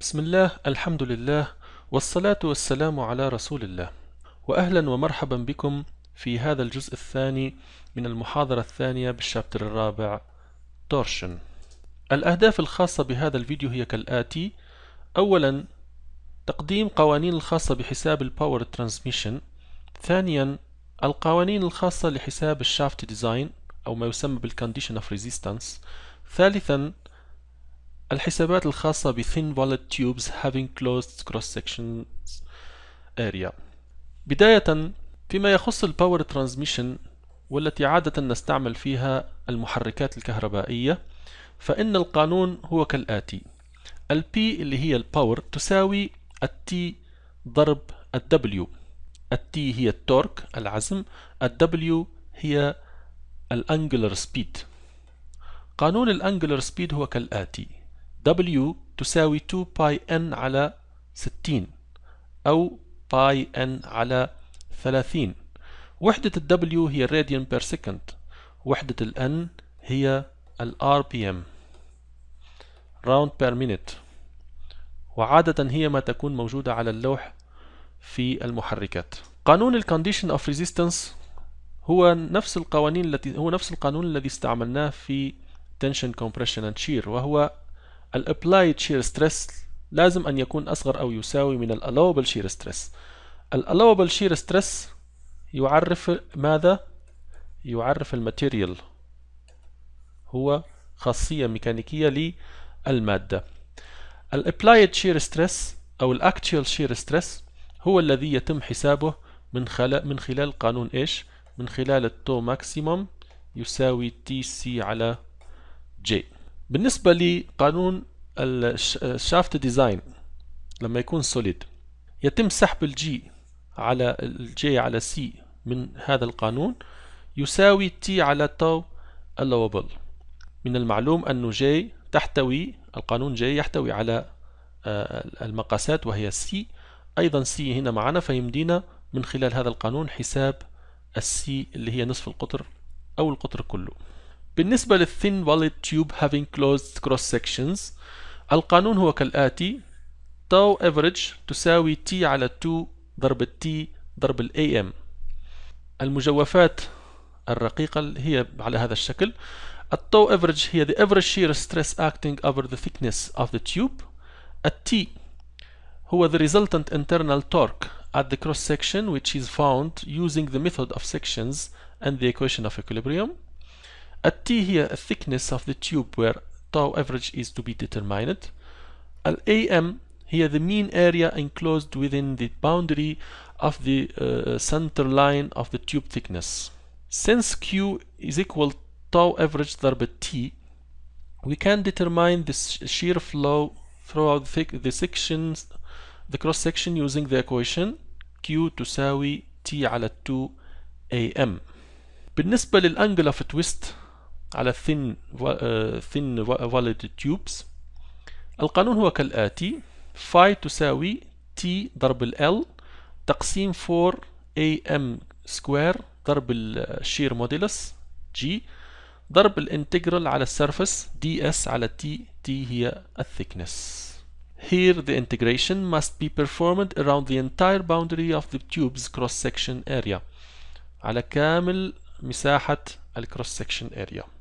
بسم الله الحمد لله والصلاة والسلام على رسول الله وأهلا ومرحبا بكم في هذا الجزء الثاني من المحاضرة الثانية بالشابتر الرابع تورشن الأهداف الخاصة بهذا الفيديو هي كالآتي أولا تقديم قوانين الخاصة بحساب الباور ترانسميشن ثانيا القوانين الخاصة لحساب الشافت ديزاين أو ما يسمى بالكونديشن اوف ريزيستانس ثالثا الحسابات الخاصة ب thin wallet tubes having closed cross section area بداية فيما يخص الباور transmission والتي عادة نستعمل فيها المحركات الكهربائية فإن القانون هو كالآتي ال P اللي هي الباور تساوي ال T ضرب ال W ال T هي التورك العزم ال W هي الانجلر سبيد قانون الانجلر سبيد هو كالآتي W تساوي 2 باي n على 60 أو باي n على 30 وحدة ال W هي الراديان بير سكند وحدة ال N هي ال RPM راوند بير مينت وعادة هي ما تكون موجودة على اللوح في المحركات قانون الكونديشن اوف ريزيستنس هو نفس القوانين التي هو نفس القانون الذي استعملناه في تنشن كومبريشن اند شير وهو الابلايد شير ستريس لازم أن يكون أصغر أو يساوي من الألوبل شير ستريس الألوبل شير ستريس يعرف ماذا؟ يعرف الماتيريال هو خاصية ميكانيكية للمادة الابلايد شير ستريس أو الاكتشوال شير ستريس هو الذي يتم حسابه من خلال من خلال قانون ايش؟ من خلال التو ماكسيموم يساوي تي سي على جي بالنسبة لقانون الشافت ديزاين لما يكون سوليد يتم سحب الجي على الجي على سي من هذا القانون يساوي تي على تاو اللوبل من المعلوم أن جي تحتوي القانون جي يحتوي على آه، المقاسات وهي سي أيضا سي هنا معنا فيمدينا من خلال هذا القانون حساب السي اللي هي نصف القطر أو القطر كله بالنسبة للثين wallet tube having closed cross sections القانون هو كالآتي tau average تساوي t على 2 ضرب t ضرب ال am المجوفات الرقيقة هي على هذا الشكل Tau average هي the average shear stress acting over the thickness of the tube T, هو the resultant internal torque at the cross section which is found using the method of sections and the equation of equilibrium at T here, a thickness of the tube where tau average is to be determined. At AM, here the mean area enclosed within the boundary of the uh, center line of the tube thickness. Since Q is equal tau average ضرب T, we can determine the shear flow throughout the sections, the cross section using the equation Q تساوي T على 2 AM. بالنسبة للأنجل of twist على thin, uh, thin valid tubes القانون هو كالآتي phi تساوي t ضرب ال تقسيم 4 am square ضرب shear modulus g ضرب integral على surface ds على t t هي thickness Here the integration must be performed around the entire boundary of the tube's cross section area على كامل مساحة cross section area